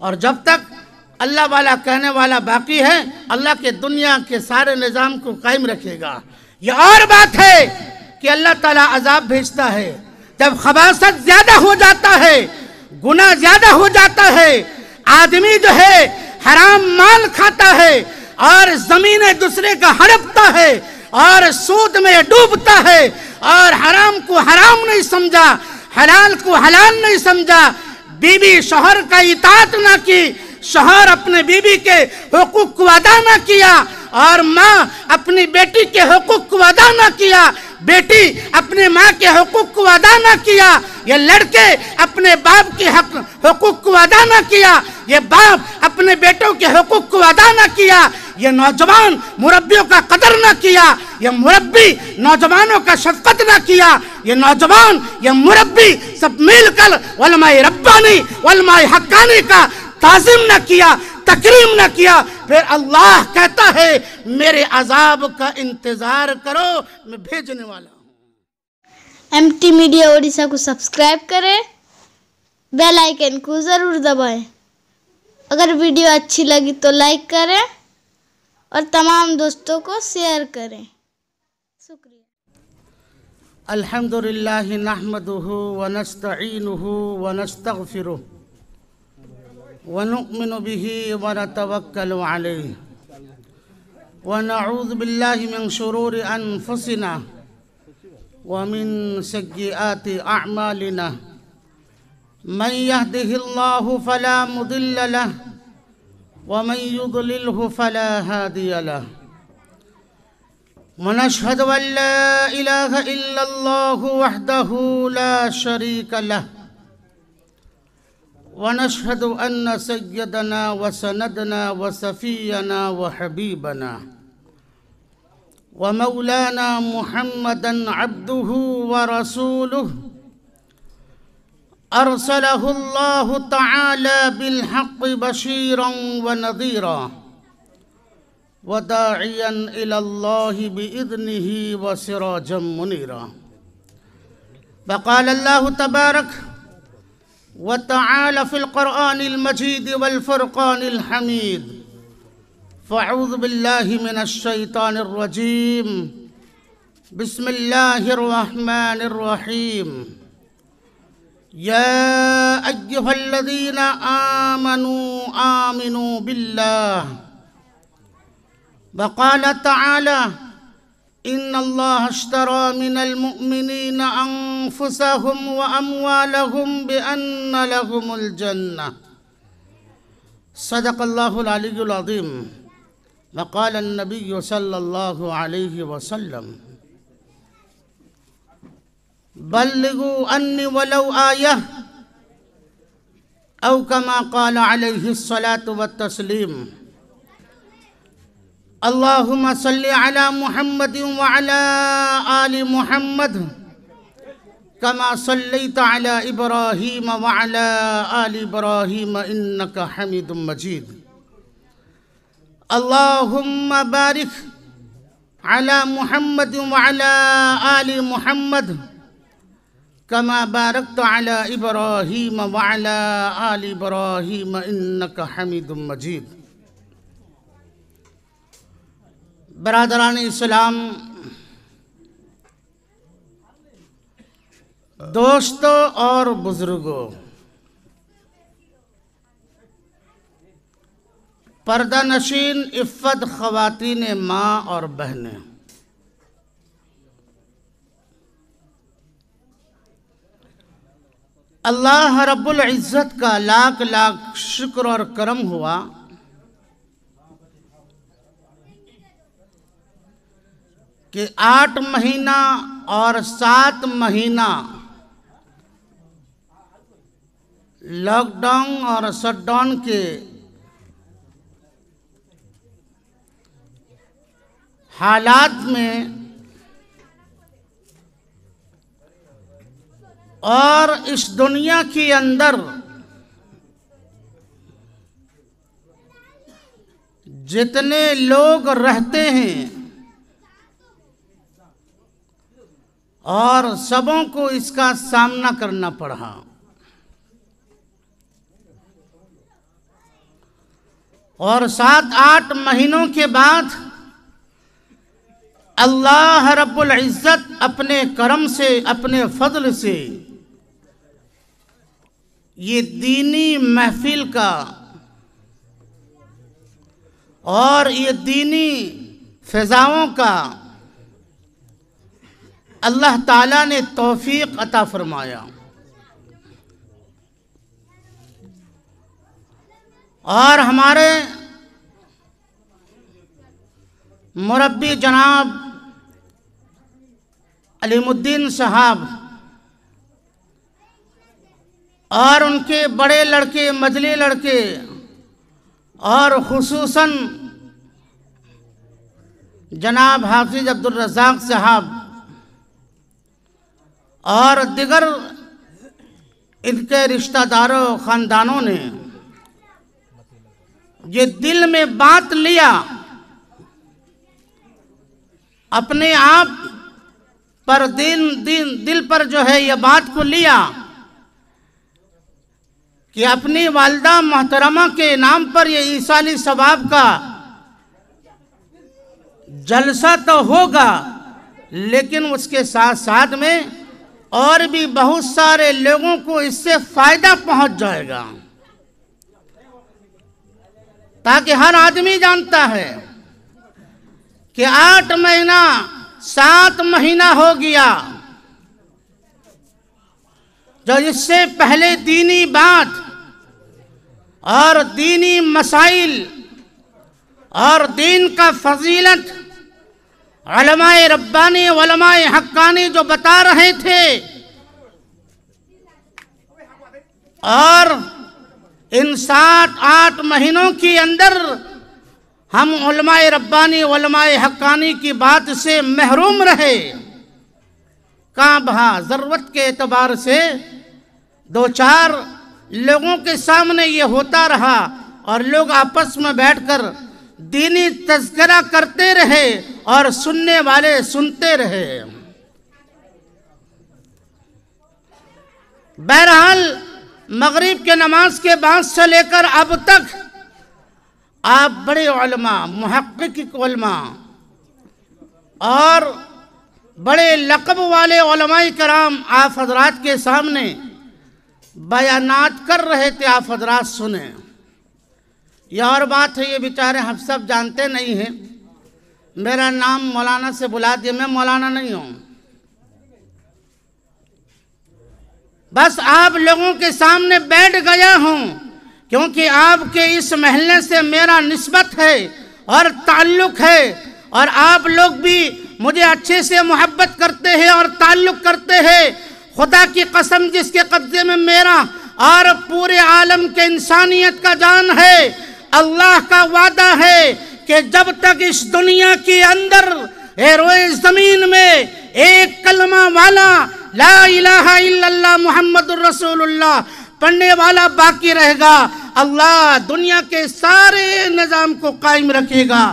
और जब तक अल्लाह वाला कहने वाला बाकी है अल्लाह के दुनिया के सारे निज़ाम को कायम रखेगा ये और बात है कि अल्लाह ताला अजाब भेजता है जब खबासत ज़्यादा हो जाता है गुना ज़्यादा हो जाता है आदमी जो है हराम माल खाता है और ज़मीन दूसरे का हड़पता है और सूद में डूबता है और हराम को हराम नहीं समझा हलाल को हलाल नहीं समझा बीवी शोहर का इतात न की शोहर अपने बीवी के हकूक को अदा न किया और माँ अपनी बेटी के हकूक को अदा न किया बेटी अपने माँ के हकूक को अदा न किया ये लड़के अपने बाप के हक हकूक को अदा न किया ये बाप अपने बेटों के हकूक को अदा न किया ये नौजवान मुरब्बियों का कदर न किया ये मुरब्बी नौजवानों का शफकत न किया ये नौजवान ये मुरब्बी सब मिलकर वलमाई रब्बानी वलमाई हक्कानी का ताजिम न किया तकरीम ना किया फिर अल्लाह कहता है मेरे अजाब का इंतज़ार करो मैं भेजने वाला हूँ एम टी मीडिया ओडिशा को सब्सक्राइब करें बेल आइकन को ज़रूर दबाएं अगर वीडियो अच्छी लगी तो लाइक करें और तमाम दोस्तों को शेयर करें शुक्रिया अल्हम्दुलिल्लाह नहमदुहु व नस्तईनुहु व नस्तगफिरुह व नुमिनु बिही व नतवक्कलु अलैहि व नऊज़ु बिल्लाहि मिन शुरूरि अनफुसिना व मिन सय्यिआति अअमालिना मन यहदिहिल्लाहु फला लहु ومن يضلله فلا هادي له ونشهد أن لا إله إلا الله وحده لا شريك له ونشهد أن سيدنا وسندنا وسفينا وحبيبنا ومولانا محمدا عبده ورسوله أرسله الله تعالى بالحق بشيرا ونذيرا وداعيا إلى الله بإذنه وسراجا منيرا فقال الله تبارك وتعالى في القرآن المجيد والفرقان الحميد فاعوذ بالله من الشيطان الرجيم بسم الله الرحمن الرحيم يا أيها الذين آمنوا آمنوا بالله وقال تعالى إن الله اشترى من المؤمنين أنفسهم وأموالهم بأن لهم الجنة صدق الله العلي العظيم وقال النبي صلى الله عليه وسلم बल्लगु अन्य वलौ आया अव कमा कल अलसलात व तस्लीम अल्लाहुम्मा सल्लि अला मुहम्मद व अला आलि मुहम्मद कमा सल्लैत अला इब्राहीम व अला आलि इब्राहीम इन्नका हमीदुम मजीद अल्लाहुम्मा बारिक अला मुहम्मद व अला मुहम्मद कमा बारक तो आला इब्राहिम वाला आल इब्राहिम इन्नक हमीद मजीद बरदरान इस्लाम दोस्तों और बुज़ुर्गों पर्दा नशीन इफ़त ख़वातीन माँ और बहनें अल्लाह रब्बुल इज़्ज़त का लाख लाख शुक्र और करम हुआ कि आठ महीना और सात महीना लॉकडाउन और शटडाउन के हालात में और इस दुनिया के अंदर जितने लोग रहते हैं और सबों को इसका सामना करना पड़ा और सात आठ महीनों के बाद अल्लाह रब्बुल इज़्ज़त अपने करम से अपने फजल से ये दीनी महफिल का और ये दीनी फ़िज़ाओं का अल्लाह ताला ने तौफीक अता फरमाया और हमारे मुरबी जनाब अलीमुद्दीन साहब और उनके बड़े लड़के मजले लड़के और खसूस जनाब हाफिज अब्दुलरजाक साहब और दिगर इनके रिश्तेदारों ख़ानदानों ने ये दिल में बात लिया अपने आप पर दिन दिन दिल पर जो है ये बात को लिया कि अपनी वालदा मोहतरमा के नाम पर ये ईसाली स्वभाव का जलसा तो होगा लेकिन उसके साथ साथ में और भी बहुत सारे लोगों को इससे फायदा पहुंच जाएगा ताकि हर आदमी जानता है कि आठ महीना सात महीना हो गया जो इससे पहले दीनी बात और दीनी मसाइल और दीन का फजीलत रब्बानी वलमाए हक्कानी जो बता रहे थे और इन सात आठ महीनों के अंदर हम उलमाए रब्बानी उलमाए हक्कानी की बात से महरूम रहे कहाँ भा ज़रूरत के एतबार से दो चार लोगों के सामने ये होता रहा और लोग आपस में बैठकर दीनी तस्करा करते रहे और सुनने वाले सुनते रहे बहरहाल मगरिब के नमाज के बाद से लेकर अब तक आप बड़े महक्मा और बड़े लकब वाले कराम आप हजरात के सामने बयानात कर रहे थे आप हजरात सुने ये और बात है ये बेचारे हम सब जानते नहीं हैं मेरा नाम मौलाना से बुला दिया मैं मौलाना नहीं हूँ बस आप लोगों के सामने बैठ गया हूँ क्योंकि आपके इस महल्ले से मेरा नस्बत है और ताल्लुक़ है और आप लोग भी मुझे अच्छे से मोहब्बत करते हैं और ताल्लुक़ करते हैं खुदा की कसम जिसके कब्जे में मेरा और पूरे आलम के इंसानियत का जान है अल्लाह का वादा है कि जब तक इस दुनिया के अंदर जमीन में एक कलमा वाला ला इलाहा इल्लल्लाह मोहम्मद रसूलुल्लाह पढ़ने वाला बाकी रहेगा अल्लाह दुनिया के सारे निज़ाम को कायम रखेगा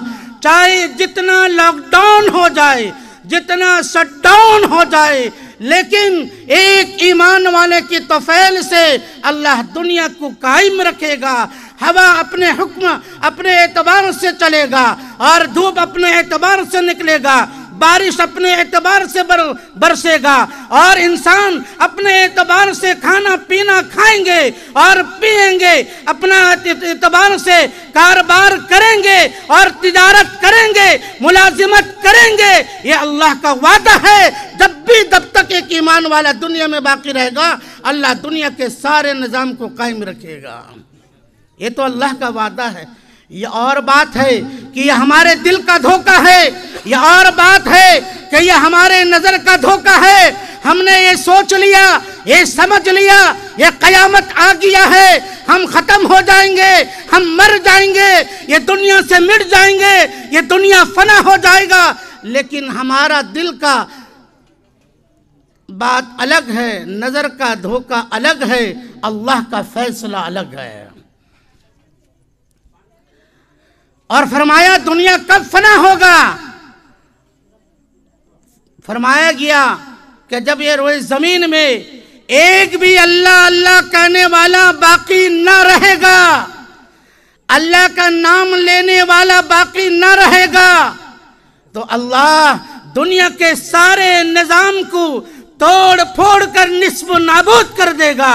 चाहे जितना लॉकडाउन हो जाए जितना शटडाउन हो जाए लेकिन एक ईमान वाले की तफेल से अल्लाह दुनिया को कायम रखेगा हवा अपने हुक्म अपने एतबार से चलेगा और धूप अपने एतबार से निकलेगा बारिश अपने एतबार से बर, बरसेगा और इंसान अपने एतबार से खाना पीना खाएंगे और पिएंगे अपना एतबार से कारोबार करेंगे और तिजारत करेंगे मुलाजिमत करेंगे ये अल्लाह का वादा है जब भी जब तक एक ईमान वाला दुनिया में बाकी रहेगा अल्लाह दुनिया के सारे निज़ाम को कायम रखेगा ये तो अल्लाह का वादा है ये और बात है कि ये हमारे दिल का धोखा है ये और बात है कि ये हमारे नजर का धोखा है हमने ये सोच लिया ये समझ लिया ये कयामत आ गया है हम खत्म हो जाएंगे हम मर जाएंगे ये दुनिया से मिट जाएंगे ये दुनिया फना हो जाएगा लेकिन हमारा दिल का बात अलग है नज़र का धोखा अलग है अल्लाह का फैसला अलग है और फरमाया दुनिया कब फना होगा फरमाया गया कि जब ये रोए जमीन में एक भी अल्लाह अल्लाह कहने वाला बाकी न रहेगा अल्लाह का नाम लेने वाला बाकी न रहेगा तो अल्लाह दुनिया के सारे निजाम को तोड़ फोड़ कर निस्ब नाबूद कर देगा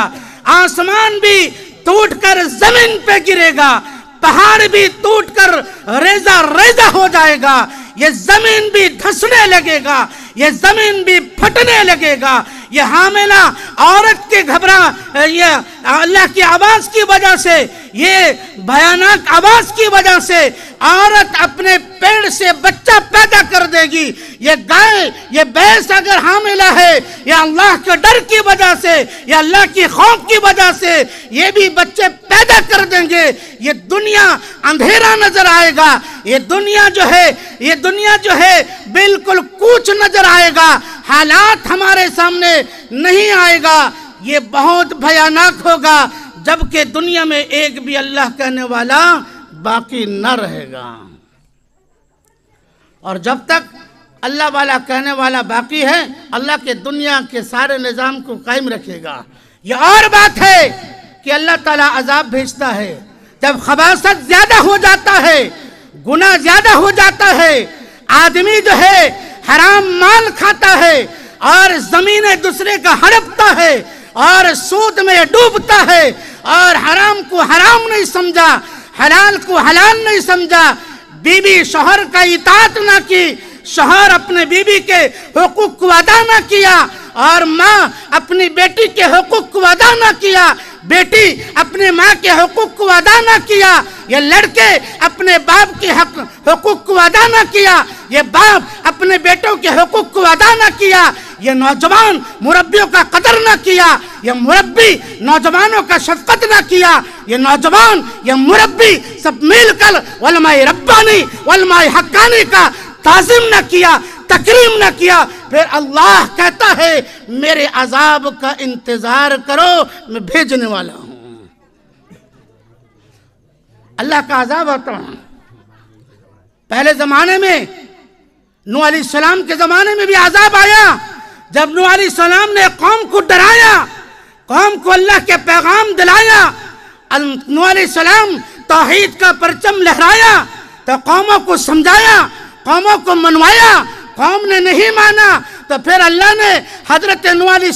आसमान भी टूट कर जमीन पे गिरेगा पहाड़ भी टूट कर रेजा रेजा हो जाएगा ये जमीन भी धसने लगेगा ये जमीन भी फटने लगेगा ये हामिला औरत के घबरा ये अल्लाह की आवाज की वजह से ये भयानक आवाज की वजह से औरत अपने पेड़ से बच्चा पैदा कर देगी ये गाय ये भैंस अगर हामिला है या अल्लाह के डर की वजह से या अल्लाह की खौफ की वजह से ये भी बच्चे पैदा कर देंगे ये दुनिया अंधेरा नजर आएगा ये दुनिया जो है ये दुनिया जो है बिल्कुल कूच नजर आएगा हालात हमारे सामने नहीं आएगा ये बहुत भयानक होगा जबकि दुनिया में एक भी अल्लाह कहने वाला बाकी न रहेगा और जब तक अल्लाह वाला कहने वाला बाकी है अल्लाह के दुनिया के सारे निज़ाम को कायम रखेगा ये और बात है कि अल्लाह ताला अजाब भेजता है जब खबासत ज़्यादा हो जाता है गुना ज़्यादा हो जाता है आदमी जो है हराम माल खाता है और जमीन दूसरे का हड़पता है और सूद में डूबता है और हराम को हराम नहीं समझा हलाल को हलाल नहीं समझा बीवी शोहर का इतात ना की शोहर अपने बीबी के हकूक को अदा ना किया और माँ अपनी बेटी के हकूक को अदा ना किया बेटी अपने माँ के हकूक को अदा ना किया ये लड़के अपने बाप के हक हकूक को अदा ना किया ये बाप अपने बेटों के हकूक को अदा ना किया ये नौजवान मुरब्बियों का कदर ना किया ये मुरब्बी नौजवानों का शफकत ना किया ये नौजवान ये मुरब्बी सब मिलकर वलमाई रब्बानी वलमाई हक्कानी का ताजिम ना किया तकरीम ना किया फिर अल्लाह कहता है मेरे अजाब का इंतज़ार करो मैं भेजने वाला हूँ अल्लाह का अजाब आता हूं पहले ज़माने में नू सलाम के ज़माने में भी अजाब आया जब नू सलाम ने कौम को डराया कौम को अल्लाह के पैगाम दिलाया नू सलाम तोहहीद का परचम लहराया तो कौमों को समझाया कौमों को मनवाया कौम ने नहीं माना तो फिर अल्लाह ने हजरत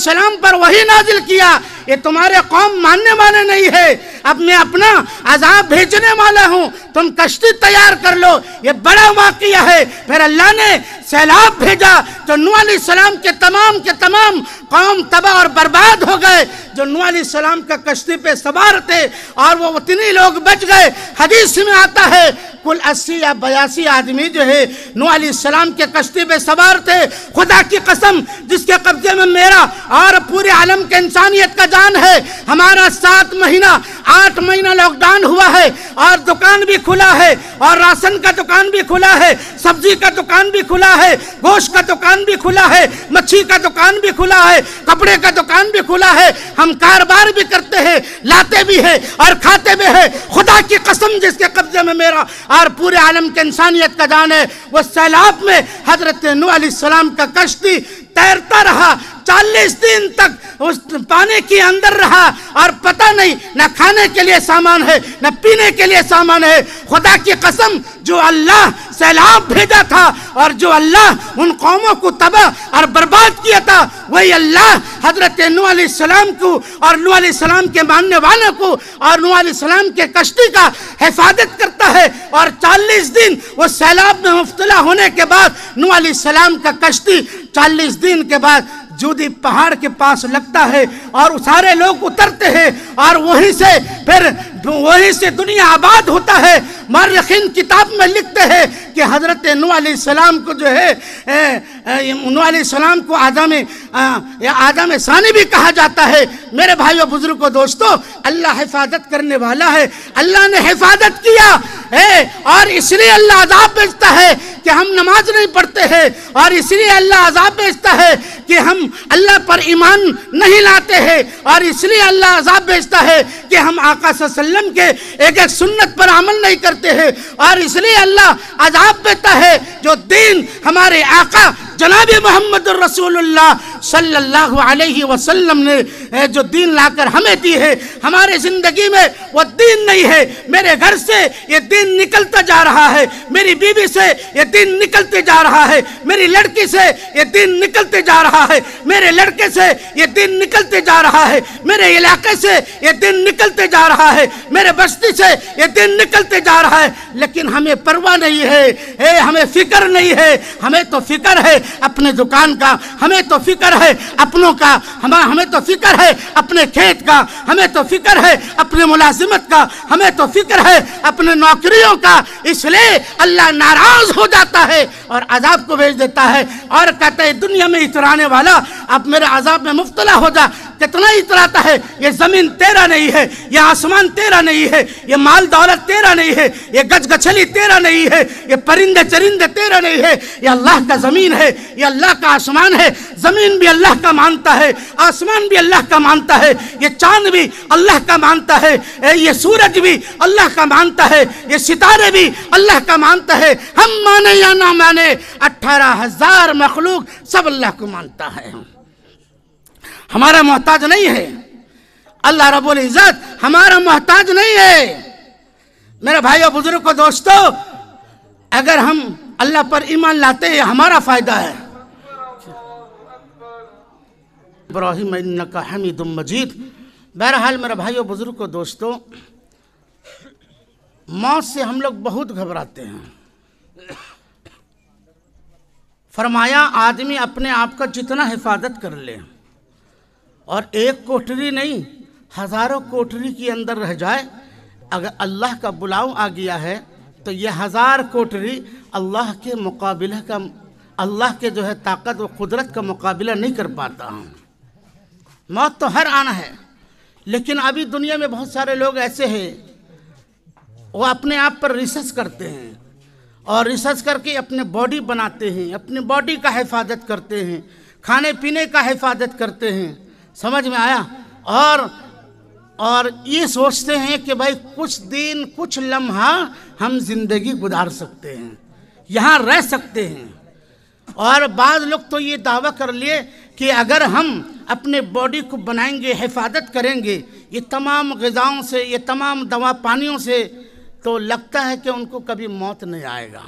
सलाम पर वही नाजिल किया ये तुम्हारे कौम मानने वाले नहीं है अब मैं अपना अजाब भेजने वाला हूँ तुम कश्ती तैयार कर लो ये बड़ा वाक्य है फिर अल्लाह ने सैलाब भेजा जो नू सलाम के तमाम के तमाम कौम तबाह और बर्बाद हो गए जो नू सलाम का कश्ती पे सवार थे और वो उतनी लोग बच गए हदीस में आता है कुल अस्सी या बयासी आदमी जो है नू सलाम के कश्ती पे सवार थे खुदा की कसम जिसके कब કેમે મેરા આર પૂરે આલમ કે ઇન્સાનિયત કા જાન હે હમારા સાત મહિને આઠ મહિને લોકદાન હુઆ હે ઓર દુકાન ભી ખુલા હે ઓર રાશન કા દુકાન ભી ખુલા હે सब्जी કા દુકાન ભી ખુલા હે گوش કા દુકાન ભી ખુલા હે મચ્છી કા દુકાન ભી ખુલા હે કપડે કા દુકાન ભી ખુલા હે હમ કાર બાર ભી કરતે હે лаતે ભી હે ઓર ખાતે મે હે ખુદા કી કસમ જિસકે કબજે મે મેરા આર પૂરે આલમ કે ઇન્સાનિયત કા જાન હે વો સાલાફ મે હઝરત નુહ અલસલામ કા કશ્તી तैरता रहा चालीस दिन तक उस पानी के अंदर रहा और पता नहीं ना खाने के लिए सामान है ना पीने के लिए सामान है खुदा की कसम जो अल्लाह सैलाब भेजा था और जो अल्लाह उन कौमों को तबाह और बर्बाद किया था वही अल्लाह हजरत नूसम को और नूसम के मानने वालों को और नूसम के कश्ती का हिफाजत करता है और चालीस दिन वो सैलाब में मुफ्तला होने के बाद नूसम का कश्ती चालीस दिन के बाद जूदी पहाड़ के पास लगता है और सारे लोग उतरते हैं और वहीं से फिर वहीं से दुनिया आबाद होता है मरखिन किताब में लिखते हैं कि हज़रत नाम को जो है सलाम को आदम आदम सानी भी कहा जाता है मेरे भाई और बुजुर्गों दोस्तों अल्लाह हिफाजत करने वाला है अल्लाह ने हिफाजत किया है और इसलिए अल्लाह आजाब भेजता है कि हम नमाज नहीं पढ़ते हैं और इसलिए अल्लाह आज़ाब भेजता है कि हम अल्लाह पर ईमान नहीं लाते हैं और इसलिए अल्लाह अजाब भेजता है कि हम आका वसल्लम के एक एक सुन्नत पर अमल नहीं करते हैं और इसलिए अल्लाह अजाब देता है जो दीन हमारे आका जनाब मोहम्मद रसूलुल्लाह सल्लल्लाहु अलैहि वसल्लम ने जो दीन लाकर हमें दी है हमारे ज़िंदगी में वो दीन नहीं है मेरे घर से ये दीन निकलता जा रहा है मेरी बीवी से ये दीन निकलते जा रहा है मेरी लड़की से ये दीन निकलते जा रहा है मेरे लड़के से ये दीन निकलते जा रहा है मेरे इलाके से ये दिन निकलते जा रहा है मेरे बस्ती से ये दिन निकलते जा रहा है लेकिन हमें परवाह नहीं है ए, हमें फिक्र नहीं है हमें तो फिक्र है अपने दुकान का हमें तो फिक्र फिक्र है अपनों का हम हमें तो फिक्र है अपने खेत का हमें तो फिक्र है अपने मुलाजिमत का हमें तो फिक्र है अपने नौकरियों का इसलिए अल्लाह नाराज हो जाता है और अजाब को भेज देता है और कहते हैं दुनिया में इतराने वाला अब मेरे अजाब में मुफ्तला हो जा कितना ही तराता है ये जमीन तेरा नहीं है ये आसमान तेरा नहीं है ये माल दौलत तेरा नहीं है ये गज गछली तेरा नहीं है ये परिंदे चरिंदे तेरा नहीं है ये अल्लाह का जमीन है ये अल्लाह का आसमान है जमीन भी अल्लाह का मानता है आसमान भी अल्लाह का मानता है ये चांद भी अल्लाह का मानता है ये सूरज भी अल्लाह का मानता है ये सितारे भी अल्लाह का मानता है हम माने या ना माने अट्ठारह हजार मखलूक सब अल्लाह को मानता है हमारा मोहताज नहीं है अल्लाह रबुल इज़्ज़त हमारा मोहताज नहीं है मेरे भाई और बुजुर्ग को दोस्तों अगर हम अल्लाह पर ईमान लाते हैं हमारा फायदा है इब्राहिम का मजीद बहरहाल मेरे भाई और बुजुर्ग को दोस्तों मौत से हम लोग बहुत घबराते हैं फरमाया आदमी अपने आप का जितना हिफाजत कर ले और एक कोठरी नहीं हज़ारों कोठरी के अंदर रह जाए अगर अल्लाह का बुलाव आ गया है तो ये हज़ार कोठरी अल्लाह के मुकाबले का अल्लाह के जो है ताकत व कुदरत का मुकाबला नहीं कर पाता हूँ मौत तो हर आना है लेकिन अभी दुनिया में बहुत सारे लोग ऐसे हैं वो अपने आप पर रिसर्च करते हैं और रिसर्च करके अपने बॉडी बनाते हैं अपने बॉडी का हिफाजत करते हैं खाने पीने का हिफाजत करते हैं समझ में आया और और ये सोचते हैं कि भाई कुछ दिन कुछ लम्हा हम जिंदगी गुजार सकते हैं यहाँ रह सकते हैं और बाद लोग तो ये दावा कर लिए कि अगर हम अपने बॉडी को बनाएंगे हिफाजत करेंगे ये तमाम गज़ाओं से ये तमाम दवा पानियों से तो लगता है कि उनको कभी मौत नहीं आएगा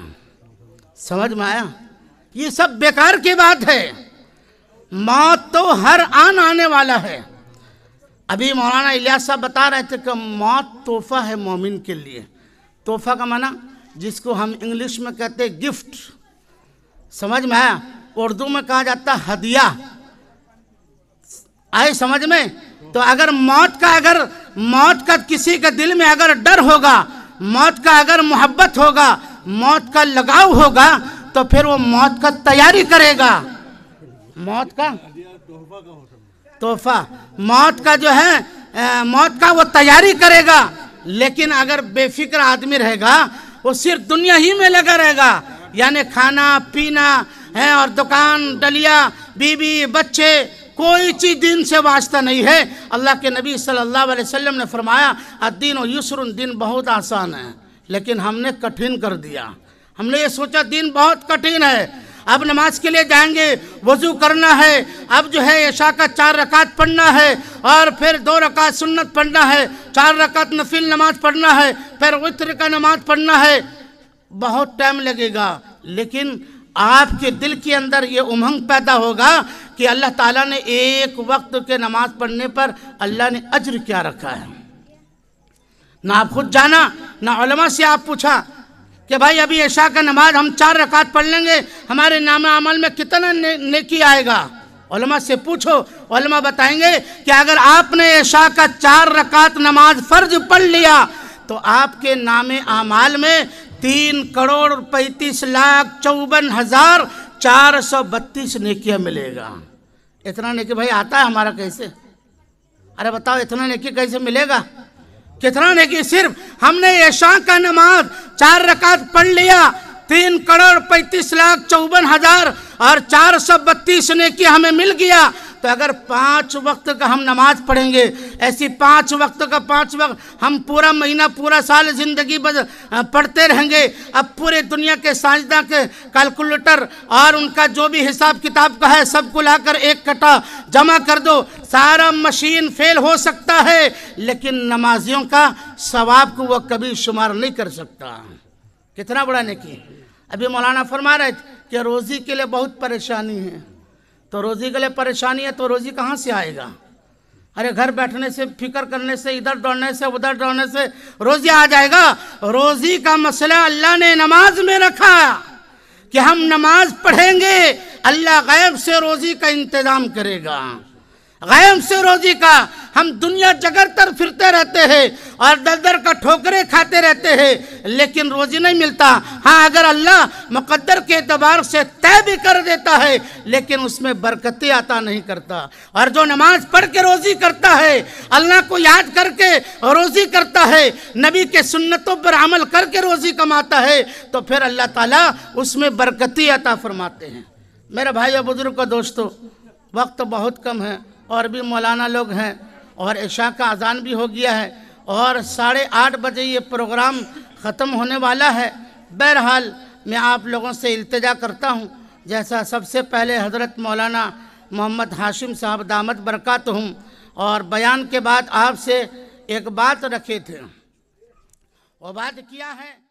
समझ में आया ये सब बेकार की बात है मौत तो हर आन आने वाला है अभी मौलाना इलियास साहब बता रहे थे कि मौत तोहफा है मोमिन के लिए तोहफा का माना जिसको हम इंग्लिश में कहते गिफ्ट समझ में आया उर्दू में कहा जाता हदिया आए समझ में तो अगर मौत का अगर मौत का किसी के दिल में अगर डर होगा मौत का अगर मोहब्बत होगा मौत का लगाव होगा तो फिर वो मौत का तैयारी करेगा मौत का तोहफा मौत का जो है मौत का वो तैयारी करेगा लेकिन अगर बेफिक्र आदमी रहेगा वो सिर्फ दुनिया ही में लगा रहेगा यानी खाना पीना है और दुकान डलिया बीबी बच्चे कोई चीज दिन से वास्ता नहीं है अल्लाह के नबी सल्लल्लाहु अलैहि वसल्लम ने फरमाया अद्दीन और यूसर दिन बहुत आसान है लेकिन हमने कठिन कर दिया हमने ये सोचा दिन बहुत कठिन है अब नमाज के लिए जाएंगे वज़ू करना है अब जो है ऐशा का चार रकात पढ़ना है और फिर दो रकात सुन्नत पढ़ना है चार रकात नफिल नमाज पढ़ना है फिर उत्र का नमाज पढ़ना है बहुत टाइम लगेगा लेकिन आपके दिल के अंदर ये उमंग पैदा होगा कि अल्लाह ताला ने एक वक्त के नमाज पढ़ने पर अल्लाह ने अज्र क्या रखा है ना आप खुद जाना ना से आप पूछा कि भाई अभी ऐशा का नमाज हम चार रकात पढ़ लेंगे हमारे नाम अमल में कितना ने, नेकी आएगा ओलमा से पूछो ओलमा बताएंगे कि अगर आपने ऐशा का चार रकात नमाज फ़र्ज पढ़ लिया तो आपके नाम अमाल में तीन करोड़ पैंतीस लाख चौवन हज़ार चार सौ बत्तीस नेकिया मिलेगा इतना नेकी भाई आता है हमारा कैसे अरे बताओ इतना नेकी कैसे मिलेगा कितना नहीं कि सिर्फ हमने ऐशा का नमाज चार रकात पढ़ लिया तीन करोड़ पैंतीस लाख चौवन हजार और चार सौ बत्तीस ने की हमें मिल गया तो अगर पाँच वक्त का हम नमाज पढ़ेंगे ऐसी पाँच वक्त का पाँच वक्त हम पूरा महीना पूरा साल ज़िंदगी पढ़ते रहेंगे अब पूरे दुनिया के साजदा के कैलकुलेटर और उनका जो भी हिसाब किताब का है सबको लाकर एक कटा जमा कर दो सारा मशीन फेल हो सकता है लेकिन नमाजियों का सवाब को वह कभी शुमार नहीं कर सकता कितना बड़ा नेकी अभी मौलाना फरमा रहे थे कि रोज़ी के लिए बहुत परेशानी है तो रोज़ी के लिए परेशानी है तो रोज़ी कहाँ से आएगा अरे घर बैठने से फिक्र करने से इधर दौड़ने से उधर दौड़ने से रोज़ी आ जाएगा रोज़ी का मसला अल्लाह ने नमाज में रखा कि हम नमाज पढ़ेंगे अल्लाह गैब से रोज़ी का इंतज़ाम करेगा गैम से रोजी का हम दुनिया जगर तर फिरते रहते हैं और दर दर का ठोकरे खाते रहते हैं लेकिन रोजी नहीं मिलता हाँ अगर अल्लाह मुकद्दर के अतबार से तय भी कर देता है लेकिन उसमें बरकतें आता नहीं करता और जो नमाज पढ़ के रोज़ी करता है अल्लाह को याद करके रोज़ी करता है नबी के सुन्नतों पर अमल करके रोज़ी कमाता है तो फिर अल्लाह ताला उसमें बरकती अता फरमाते हैं मेरे भाई और बुजुर्ग दोस्तों वक्त बहुत कम है और भी मौलाना लोग हैं और ऐशा का अजान भी हो गया है और साढ़े आठ बजे ये प्रोग्राम ख़त्म होने वाला है बहरहाल मैं आप लोगों से इल्तजा करता हूँ जैसा सबसे पहले हज़रत मौलाना मोहम्मद हाशिम साहब दामद बरकत हूँ और बयान के बाद आपसे एक बात रखे थे वो बात किया है